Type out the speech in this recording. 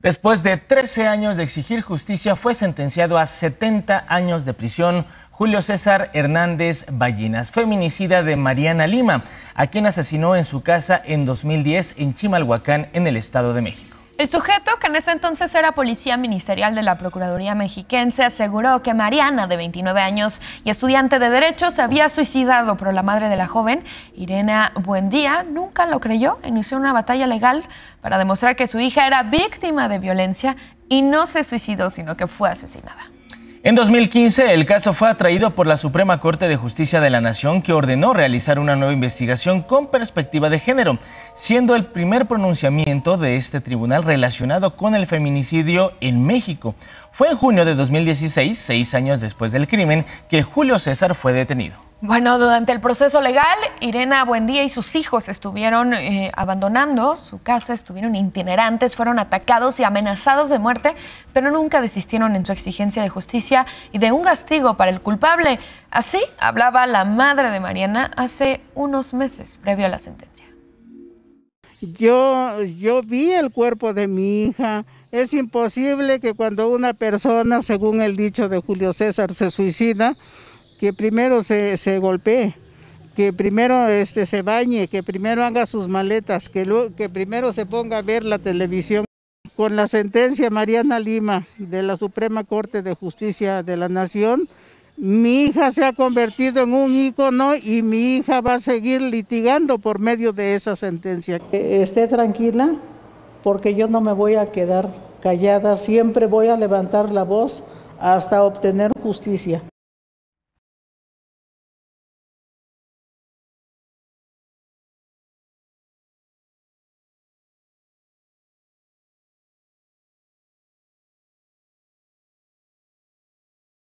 Después de 13 años de exigir justicia, fue sentenciado a 70 años de prisión Julio César Hernández Ballinas, feminicida de Mariana Lima, a quien asesinó en su casa en 2010 en Chimalhuacán, en el Estado de México. El sujeto, que en ese entonces era policía ministerial de la Procuraduría Mexiquense, aseguró que Mariana, de 29 años y estudiante de Derecho, se había suicidado, pero la madre de la joven, Irena Buendía, nunca lo creyó. E inició una batalla legal para demostrar que su hija era víctima de violencia y no se suicidó, sino que fue asesinada. En 2015, el caso fue atraído por la Suprema Corte de Justicia de la Nación, que ordenó realizar una nueva investigación con perspectiva de género, siendo el primer pronunciamiento de este tribunal relacionado con el feminicidio en México. Fue en junio de 2016, seis años después del crimen, que Julio César fue detenido. Bueno, durante el proceso legal, Irena Buendía y sus hijos estuvieron eh, abandonando su casa, estuvieron itinerantes, fueron atacados y amenazados de muerte, pero nunca desistieron en su exigencia de justicia y de un castigo para el culpable. Así hablaba la madre de Mariana hace unos meses previo a la sentencia. Yo, yo vi el cuerpo de mi hija, es imposible que cuando una persona, según el dicho de Julio César, se suicida, que primero se, golpee, que primero este, se bañe, que primero haga sus maletas, que, que primero se ponga a ver la televisión. Con la sentencia Mariana Lima de la Suprema Corte de Justicia de la Nación, mi hija se ha convertido en un ícono y mi hija va a seguir litigando por medio de esa sentencia. Eh, esté tranquila, porque yo no me voy a quedar callada, siempre voy a levantar la voz hasta obtener justicia.